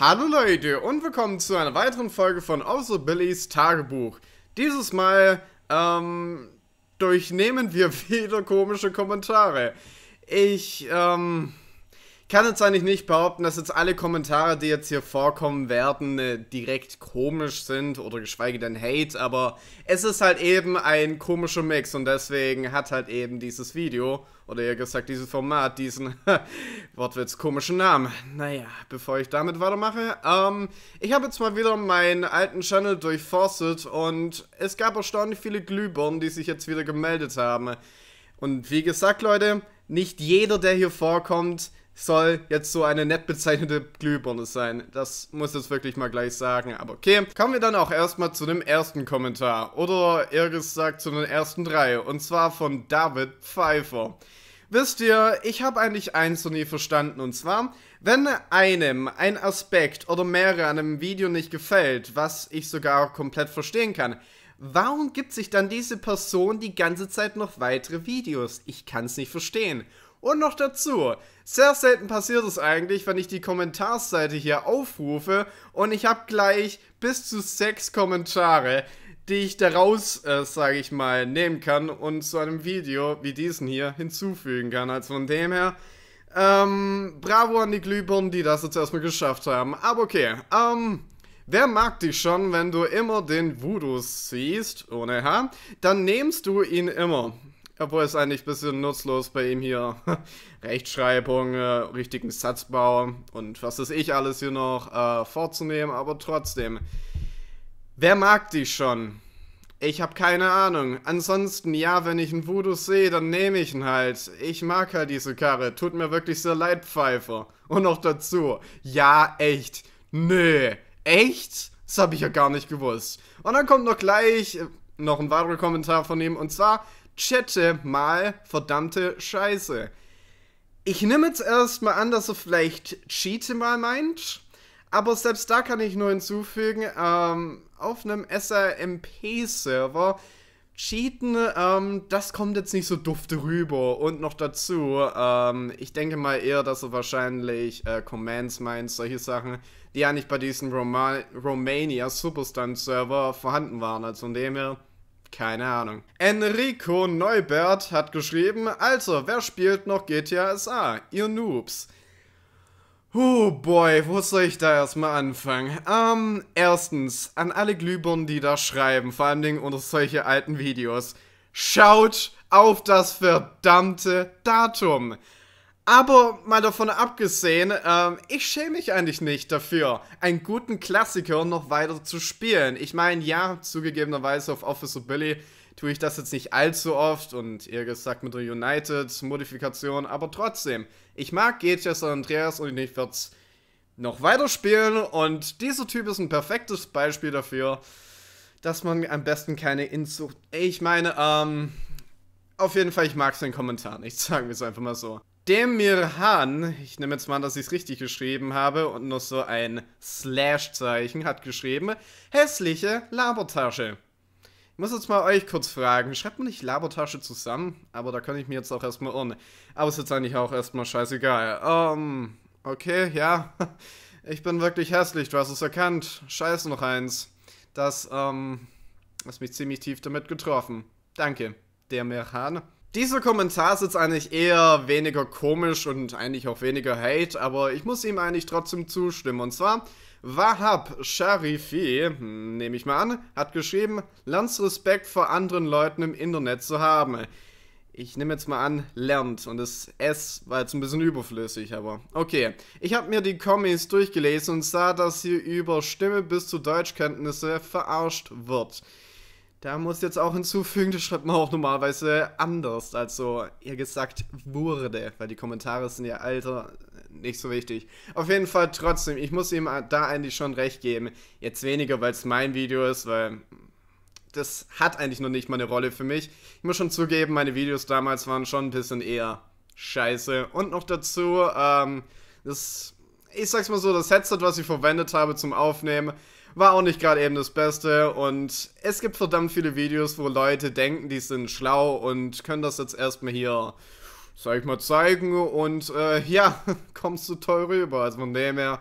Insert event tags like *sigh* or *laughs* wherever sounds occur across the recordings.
Hallo Leute und willkommen zu einer weiteren Folge von Also Billys Tagebuch. Dieses Mal ähm, durchnehmen wir *laughs* wieder komische Kommentare. Ich ähm, kann jetzt eigentlich nicht behaupten, dass jetzt alle Kommentare, die jetzt hier vorkommen werden, äh, direkt komisch sind oder geschweige denn Hate, aber es ist halt eben ein komischer Mix und deswegen hat halt eben dieses Video oder eher gesagt dieses Format diesen *laughs* Wortwitz komischen Namen. Naja, bevor ich damit weitermache, ähm, ich habe jetzt mal wieder meinen alten Channel durchforstet und es gab erstaunlich viele Glühbirnen, die sich jetzt wieder gemeldet haben. Und wie gesagt, Leute, nicht jeder, der hier vorkommt, soll jetzt so eine nett bezeichnete Glühbirne sein. Das muss jetzt wirklich mal gleich sagen. Aber okay, kommen wir dann auch erstmal zu dem ersten Kommentar. Oder eher gesagt zu den ersten drei. Und zwar von David Pfeiffer. Wisst ihr, ich habe eigentlich eins noch nie verstanden. Und zwar, wenn einem ein Aspekt oder mehrere an einem Video nicht gefällt, was ich sogar komplett verstehen kann, warum gibt sich dann diese Person die ganze Zeit noch weitere Videos? Ich kann es nicht verstehen. Und noch dazu, sehr selten passiert es eigentlich, wenn ich die Kommentarsseite hier aufrufe und ich habe gleich bis zu sechs Kommentare, die ich daraus, äh, sage ich mal, nehmen kann und zu einem Video wie diesen hier hinzufügen kann. Also von dem her, ähm, bravo an die Glühbirnen, die das jetzt erstmal geschafft haben. Aber okay, ähm... Wer mag dich schon, wenn du immer den Voodoo siehst, ohne H, dann nimmst du ihn immer. Obwohl es eigentlich ein bisschen nutzlos bei ihm hier. *laughs* Rechtschreibung, äh, richtigen Satzbau und was ist ich alles hier noch äh, vorzunehmen, aber trotzdem. Wer mag dich schon? Ich hab keine Ahnung. Ansonsten, ja, wenn ich einen Voodoo sehe, dann nehme ich ihn halt. Ich mag halt diese Karre. Tut mir wirklich sehr leid, Pfeifer. Und noch dazu. Ja, echt. Nö. Echt? Das habe ich ja gar nicht gewusst. Und dann kommt noch gleich äh, noch ein weiterer Kommentar von ihm. Und zwar, chatte mal verdammte Scheiße. Ich nehme jetzt erstmal an, dass er vielleicht Cheate mal meint. Aber selbst da kann ich nur hinzufügen, ähm, auf einem SRMP-Server cheaten, ähm, das kommt jetzt nicht so dufte rüber. Und noch dazu, ähm, ich denke mal eher, dass er wahrscheinlich äh, Commands meint, solche Sachen, die ja nicht bei diesem Roma Romania Superstunt-Server vorhanden waren. Also von dem her, keine Ahnung. Enrico Neubert hat geschrieben, also, wer spielt noch GTA SA? Ihr Noobs. Oh boy, wo soll ich da erstmal anfangen? Ähm, erstens, an alle Glühbirnen, die da schreiben, vor allen Dingen unter solche alten Videos. Schaut auf das verdammte Datum. Aber mal davon abgesehen, ähm, ich schäme mich eigentlich nicht dafür, einen guten Klassiker noch weiter zu spielen. Ich meine, ja, zugegebenerweise auf Officer Billy tue ich das jetzt nicht allzu oft und eher gesagt mit der United-Modifikation, aber trotzdem, ich mag GTA San Andreas und ich werde es noch weiter spielen und dieser Typ ist ein perfektes Beispiel dafür, dass man am besten keine Inzucht. Ich meine, ähm, auf jeden Fall, ich mag seinen Kommentar nicht, sagen wir es einfach mal so. Demirhan, ich nehme jetzt mal an, dass ich es richtig geschrieben habe und noch so ein Slash-Zeichen hat geschrieben, hässliche Labertasche. Ich muss jetzt mal euch kurz fragen, schreibt man nicht Labertasche zusammen? Aber da kann ich mir jetzt auch erstmal irren. Aber ist jetzt eigentlich auch erstmal scheißegal. Ähm, um, okay, ja. *laughs* Ich bin wirklich hässlich, du hast es erkannt. Scheiße noch eins. Das, ähm, um, hat mich ziemlich tief damit getroffen. Danke, Demirhan. Dieser Kommentar ist jetzt eigentlich eher weniger komisch und eigentlich auch weniger Hate, aber ich muss ihm eigentlich trotzdem zustimmen. Und zwar, Wahab Sharifi, hm, nehme ich mal an, hat geschrieben, lernt Respekt vor anderen Leuten im Internet zu haben. Ich nehme jetzt mal an, lernt und das S war jetzt ein bisschen überflüssig, aber okay. Ich habe mir die Kommis durchgelesen und sah, dass hier über Stimme bis zu Deutschkenntnisse verarscht wird. Da muss ich jetzt auch hinzufügen, das schreibt man auch normalerweise anders, als so ihr gesagt wurde, weil die Kommentare sind ja alter, nicht so wichtig. Auf jeden Fall trotzdem, ich muss ihm da eigentlich schon recht geben. Jetzt weniger, weil es mein Video ist, weil das hat eigentlich noch nicht mal eine Rolle für mich. Ich muss schon zugeben, meine Videos damals waren schon ein bisschen eher scheiße. Und noch dazu, ähm, das, ich sag's mal so, das Headset, was ich verwendet habe zum Aufnehmen, war auch nicht gerade eben das Beste. Und es gibt verdammt viele Videos, wo Leute denken, die sind schlau und können das jetzt erstmal hier, sag ich mal, zeigen. Und äh, ja, *laughs* kommst du toll rüber. Also von dem her,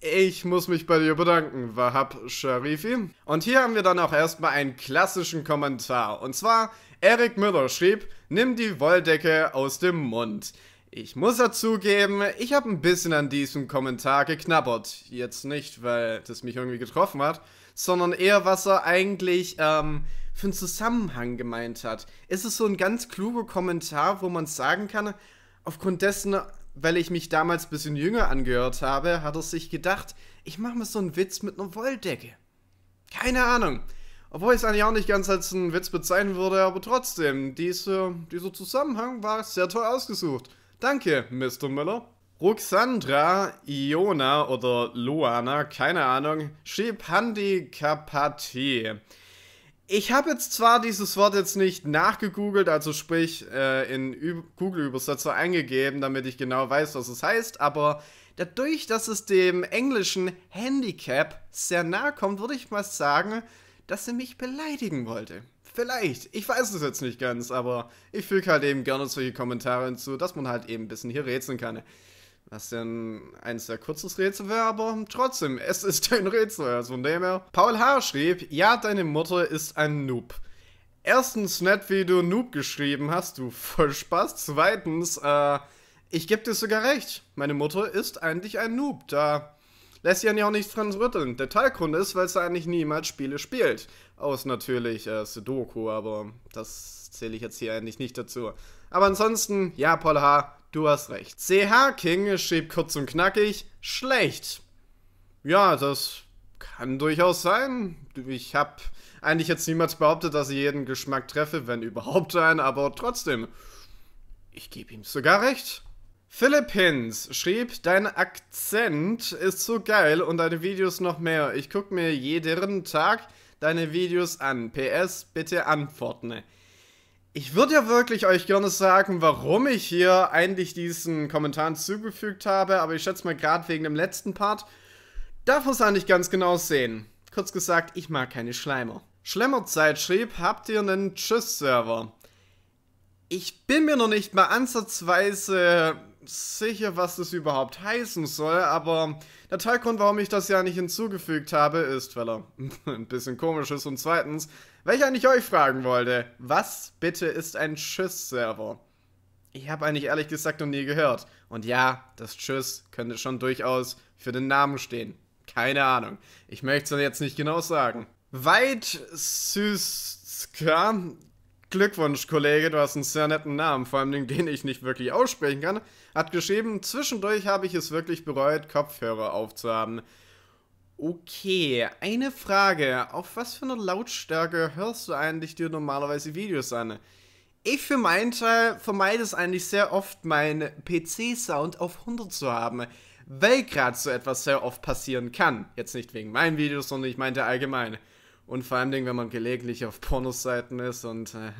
ich muss mich bei dir bedanken, Wahab Sharifi. Und hier haben wir dann auch erstmal einen klassischen Kommentar. Und zwar, Eric Müller schrieb, nimm die Wolldecke aus dem Mund. Ich muss dazugeben, ich habe ein bisschen an diesem Kommentar geknabbert. Jetzt nicht, weil das mich irgendwie getroffen hat, sondern eher, was er eigentlich ähm, für einen Zusammenhang gemeint hat. Ist es so ein ganz kluger Kommentar, wo man sagen kann, aufgrund dessen, weil ich mich damals ein bisschen jünger angehört habe, hat er sich gedacht, ich mache mir so einen Witz mit einer Wolldecke. Keine Ahnung. Obwohl ich es eigentlich auch nicht ganz als einen Witz bezeichnen würde, aber trotzdem, diese, dieser Zusammenhang war sehr toll ausgesucht. Danke, Mr. Müller. Ruxandra, Iona oder Luana, keine Ahnung, schrieb Handikapathie. Ich habe jetzt zwar dieses Wort jetzt nicht nachgegoogelt, also sprich äh, in Google-Übersetzer eingegeben, damit ich genau weiß, was es heißt, aber dadurch, dass es dem englischen Handicap sehr nahe kommt, würde ich mal sagen, dass sie mich beleidigen wollte. Vielleicht. Ich weiß es jetzt nicht ganz, aber ich füge halt eben gerne solche Kommentare hinzu, dass man halt eben ein bisschen hier rätseln kann. Was denn ein sehr kurzes Rätsel wäre, aber trotzdem, es ist ein Rätsel, also von dem her. Paul H. schrieb, ja, deine Mutter ist ein Noob. Erstens, nett, wie du Noob geschrieben hast, du voll Spaß. Zweitens, äh, ich gebe dir sogar recht. Meine Mutter ist eigentlich ein Noob, da lässt sich ja auch nichts dran rütteln. Der Teilgrund ist, weil es eigentlich niemals Spiele spielt. Aus natürlich äh, Sudoku, aber das zähle ich jetzt hier eigentlich nicht dazu. Aber ansonsten, ja, Paul H., du hast recht. CH King schrieb kurz und knackig, schlecht. Ja, das kann durchaus sein. Ich habe eigentlich jetzt niemals behauptet, dass ich jeden Geschmack treffe, wenn überhaupt einen, aber trotzdem. Ich gebe ihm sogar recht. Philipp Hinz schrieb, dein Akzent ist so geil und deine Videos noch mehr. Ich gucke mir jeden Tag deine Videos an. PS, bitte antworten. Ich würde ja wirklich euch gerne sagen, warum ich hier eigentlich diesen Kommentar zugefügt habe, aber ich schätze mal gerade wegen dem letzten Part. Darf man es eigentlich ganz genau sehen. Kurz gesagt, ich mag keine Schleimer. Schlemmerzeit schrieb, habt ihr einen Tschüss-Server? Ich bin mir noch nicht mal ansatzweise sicher, was das überhaupt heißen soll, aber der Teilgrund, warum ich das ja nicht hinzugefügt habe, ist, weil er *laughs* ein bisschen komisch ist und zweitens, weil ich eigentlich euch fragen wollte, was bitte ist ein Tschüss-Server? Ich habe eigentlich ehrlich gesagt noch nie gehört. Und ja, das Tschüss könnte schon durchaus für den Namen stehen. Keine Ahnung. Ich möchte es jetzt nicht genau sagen. Weit Süßka Glückwunsch, Kollege, du hast einen sehr netten Namen, vor allem den ich nicht wirklich aussprechen kann. Hat geschrieben, zwischendurch habe ich es wirklich bereut, Kopfhörer aufzuhaben. Okay, eine Frage. Auf was für eine Lautstärke hörst du eigentlich dir normalerweise Videos an? Ich für meinen Teil vermeide es eigentlich sehr oft, meinen PC-Sound auf 100 zu haben, weil gerade so etwas sehr oft passieren kann. Jetzt nicht wegen meinen Videos, sondern ich meinte allgemein. Und vor allem, wenn man gelegentlich auf Pornoseiten ist und äh,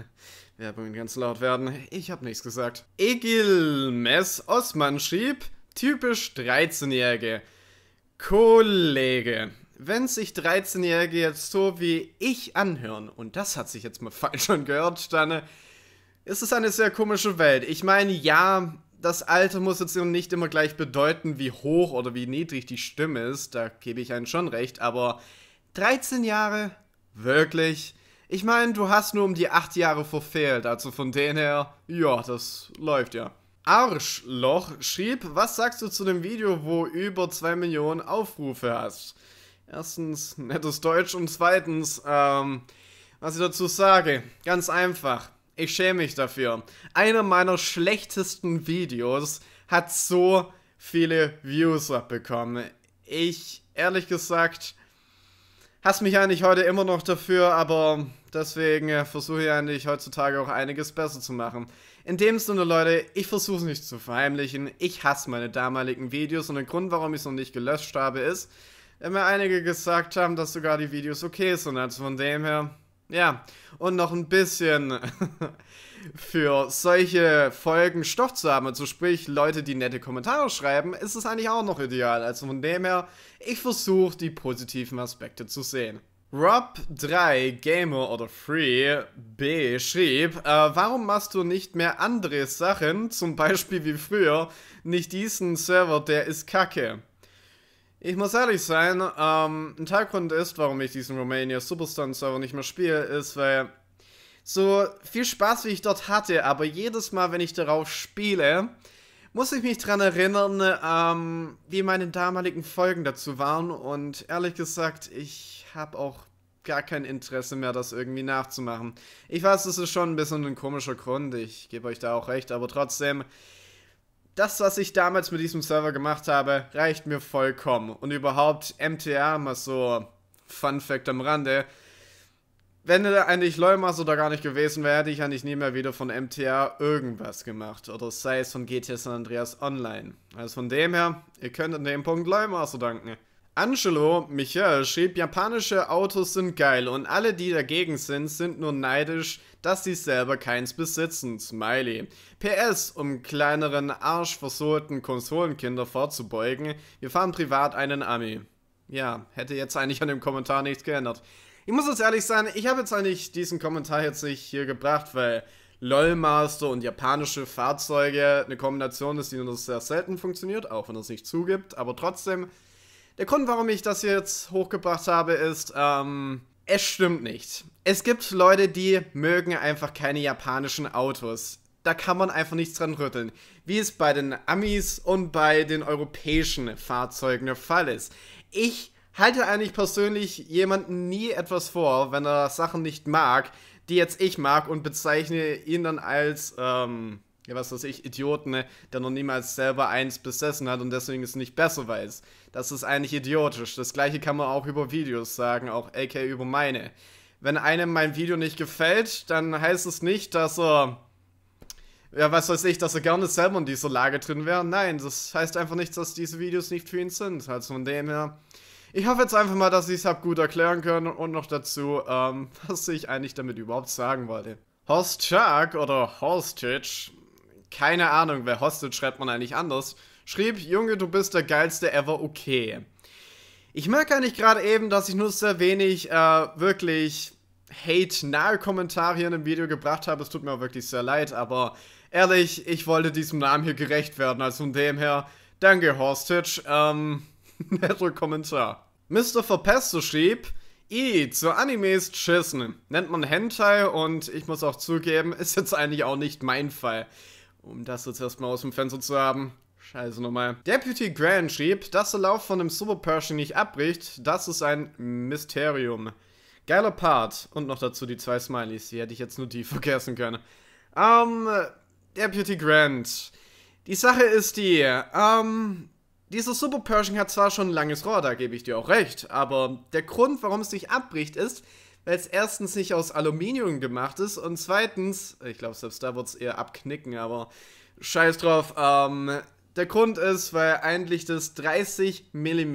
Werbungen ganz laut werden. Ich habe nichts gesagt. Egil Mess Osman schrieb, typisch 13-Jährige. Kollege, wenn sich 13-Jährige jetzt so wie ich anhören, und das hat sich jetzt mal *laughs* falsch angehört, dann äh, ist es eine sehr komische Welt. Ich meine, ja, das Alter muss jetzt nicht immer gleich bedeuten, wie hoch oder wie niedrig die Stimme ist, da gebe ich einen schon recht, aber 13 Jahre? Wirklich? Ich meine, du hast nur um die 8 Jahre verfehlt, also von denen her, ja, das läuft ja. Arschloch schrieb, was sagst du zu dem Video, wo über 2 Millionen Aufrufe hast? Erstens, nettes Deutsch und zweitens, ähm, was ich dazu sage, ganz einfach. Ich schäme mich dafür. Einer meiner schlechtesten Videos hat so viele Views abbekommen. Ich, ehrlich gesagt, hasse mich eigentlich heute immer noch dafür, aber deswegen äh, versuche ich eigentlich heutzutage auch einiges besser zu machen. In dem Sinne, Leute, ich versuche es nicht zu verheimlichen. Ich hasse meine damaligen Videos und der Grund, warum ich es noch nicht gelöscht habe, ist, wenn mir einige gesagt haben, dass sogar die Videos okay sind. Also von dem her, ja, und noch ein bisschen *laughs* für solche Folgen Stoff zu haben, also sprich Leute, die nette Kommentare schreiben, ist es eigentlich auch noch ideal. Also von dem her, ich versuche die positiven Aspekte zu sehen. Rob3 Gamer oder Free B schrieb, äh, warum machst du nicht mehr andere Sachen, zum Beispiel wie früher, nicht diesen Server, der ist kacke. Ich muss ehrlich sein, ähm, ein Teilgrund ist, warum ich diesen Romania Superstar Server nicht mehr spiele, ist, weil so viel Spaß wie ich dort hatte, aber jedes Mal, wenn ich darauf spiele, muss ich mich daran erinnern, ähm, wie meine damaligen Folgen dazu waren und ehrlich gesagt, ich habe auch gar kein Interesse mehr, das irgendwie nachzumachen. Ich weiß, das ist schon ein bisschen ein komischer Grund, ich gebe euch da auch recht, aber trotzdem, das, was ich damals mit diesem Server gemacht habe, reicht mir vollkommen. Und überhaupt MTA, mal so Fun Fact am Rande. Wenn eigentlich Leumas oder gar nicht gewesen wäre, hätte ich eigentlich nie mehr wieder von MTA irgendwas gemacht. Oder sei es von GTS und Andreas Online. Also von dem her, ihr könnt an dem Punkt Leumas danken. Angelo Michael schrieb, japanische Autos sind geil und alle, die dagegen sind, sind nur neidisch, dass sie selber keins besitzen. Smiley. PS, um kleineren arschversohlten Konsolenkinder vorzubeugen, wir fahren privat einen Ami. Ja, hätte jetzt eigentlich an dem Kommentar nichts geändert. Ich muss jetzt ehrlich sein, ich habe jetzt eigentlich diesen Kommentar jetzt nicht hier gebracht, weil LOL-Master und japanische Fahrzeuge eine Kombination ist, die nur sehr selten funktioniert, auch wenn er es nicht zugibt, aber trotzdem der Grund, warum ich das jetzt hochgebracht habe, ist, ähm, es stimmt nicht. Es gibt Leute, die mögen einfach keine japanischen Autos. Da kann man einfach nichts dran rütteln. Wie es bei den Amis und bei den europäischen Fahrzeugen der Fall ist. Ich halte eigentlich persönlich jemanden nie etwas vor, wenn er Sachen nicht mag, die jetzt ich mag und bezeichne ihn dann als, ähm, ja, was weiß ich, Idioten, ne, der noch niemals selber eins besessen hat und deswegen es nicht besser weiß. Das ist eigentlich idiotisch. Das gleiche kann man auch über Videos sagen, auch aka über meine. Wenn einem mein Video nicht gefällt, dann heißt es nicht, dass er. Ja, was weiß ich, dass er gerne selber in dieser Lage drin wäre. Nein, das heißt einfach nicht, dass diese Videos nicht für ihn sind. Also von dem her. Ich hoffe jetzt einfach mal, dass ich es hab gut erklären können und noch dazu, ähm, *laughs* was ich eigentlich damit überhaupt sagen wollte. Horst Chuck oder Horstich keine Ahnung, wer Hostage schreibt man eigentlich anders, schrieb, Junge, du bist der geilste ever, okay. Ich merke eigentlich gerade eben, dass ich nur sehr wenig äh, wirklich hate-nahe Kommentare hier in dem Video gebracht habe. Es tut mir auch wirklich sehr leid, aber ehrlich, ich wollte diesem Namen hier gerecht werden. Also von dem her, danke Hostage. Ähm, *laughs* netter Kommentar. Mr. Verpesto schrieb, I, zu Animes Schissen. Nennt man Hentai und ich muss auch zugeben, *laughs* ist jetzt eigentlich auch nicht mein Fall. Um das jetzt erstmal aus dem Fenster zu haben. Scheiße nochmal. Deputy Grant schrieb, dass der Lauf von dem Super Pershing nicht abbricht. Das ist ein Mysterium. Geiler Part. Und noch dazu die zwei Smileys. Die hätte ich jetzt nur die vergessen *laughs* können. Ähm, Deputy Grant. Die Sache ist die, ähm, dieser Super Pershing hat zwar schon ein langes Rohr, da gebe ich dir auch recht. Aber der Grund, warum es nicht abbricht, ist, weil es erstens nicht aus Aluminium gemacht ist und zweitens, ich glaube, selbst da wird es eher abknicken, aber scheiß drauf. Ähm, der Grund ist, weil eigentlich das 30 mm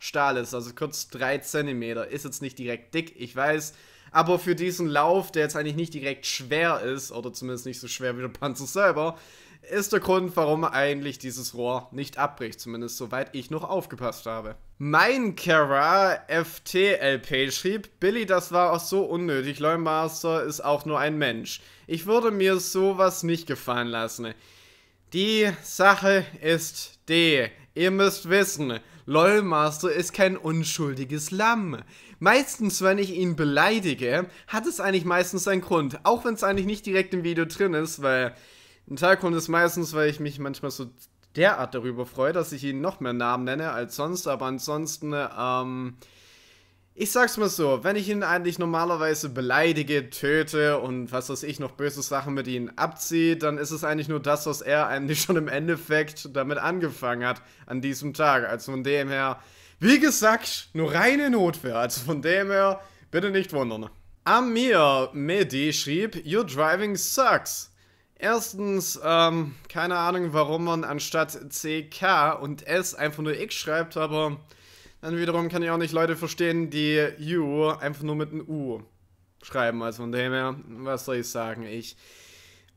Stahl ist, also kurz 3 cm. Ist jetzt nicht direkt dick, ich weiß. Aber für diesen Lauf, der jetzt eigentlich nicht direkt schwer ist, oder zumindest nicht so schwer wie der Panzer selber, ist der Grund, warum eigentlich dieses Rohr nicht abbricht, zumindest soweit ich noch aufgepasst habe. Mein Kara FTLP schrieb, Billy, das war auch so unnötig, Leummaster ist auch nur ein Mensch. Ich würde mir sowas nicht gefallen lassen. Die Sache ist D. Ihr müsst wissen, LOLmaster ist kein unschuldiges Lamm. Meistens, wenn ich ihn beleidige, hat es eigentlich meistens einen Grund. Auch wenn es eigentlich nicht direkt im Video drin ist, weil ein Teil kommt es meistens, weil ich mich manchmal so derart darüber freue, dass ich ihnen noch mehr Namen nenne als sonst, aber ansonsten, ähm, ich sag's mal so, wenn ich ihn eigentlich normalerweise beleidige, töte und was weiß ich noch böse Sachen mit ihnen abziehe, dann ist es eigentlich nur das, was er eigentlich *laughs* schon im Endeffekt damit angefangen hat an diesem Tag. Also von dem her, wie gesagt, nur reine Notwehr. Also von dem her, bitte nicht wundern. Amir Medi schrieb, Your driving sucks. Erstens, ähm, keine Ahnung, warum man anstatt CK und S einfach nur X schreibt, aber dann wiederum kann ich auch nicht Leute verstehen, die U einfach nur mit einem U schreiben. Also von dem her, was soll ich sagen? Ich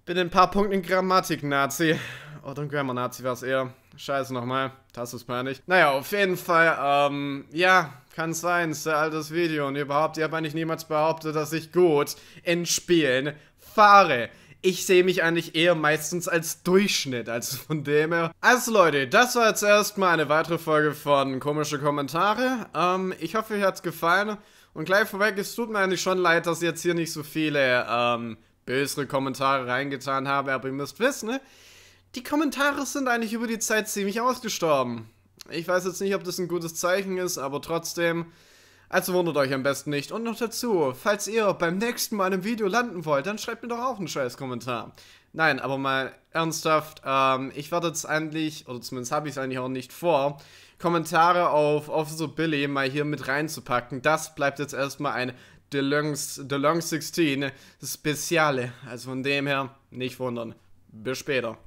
bin in ein paar Punkten Grammatik-Nazi. Oder oh, Grammar-Nazi war es eher. Scheiße nochmal, das ist peinlich. Naja, auf jeden Fall, ähm, ja, kann sein, sehr altes Video. Und überhaupt, ihr habt eigentlich niemals behauptet, dass ich gut in Spielen fahre ich sehe mich eigentlich eher meistens als Durchschnitt, als von dem her. Also Leute, das war jetzt erstmal eine weitere Folge von Komische Kommentare. Ähm, ich hoffe, euch es gefallen. Und gleich vorweg, es tut mir eigentlich schon leid, dass ich jetzt hier nicht so viele ähm, bösere Kommentare reingetan habe, aber ihr müsst wissen, ne? Die Kommentare sind eigentlich über die Zeit ziemlich ausgestorben. Ich weiß jetzt nicht, ob das ein gutes Zeichen ist, aber trotzdem. Also wundert euch am besten nicht. Und noch dazu, falls ihr beim nächsten Mal im Video landen wollt, dann schreibt mir doch auch einen scheiß Kommentar. Nein, aber mal ernsthaft, ähm, ich werde jetzt eigentlich, oder zumindest habe ich es eigentlich auch nicht vor, Kommentare auf Officer Billy mal hier mit reinzupacken. Das bleibt jetzt erstmal ein DeLong, DeLong 16 Speziale. Also von dem her, nicht wundern. Bis später.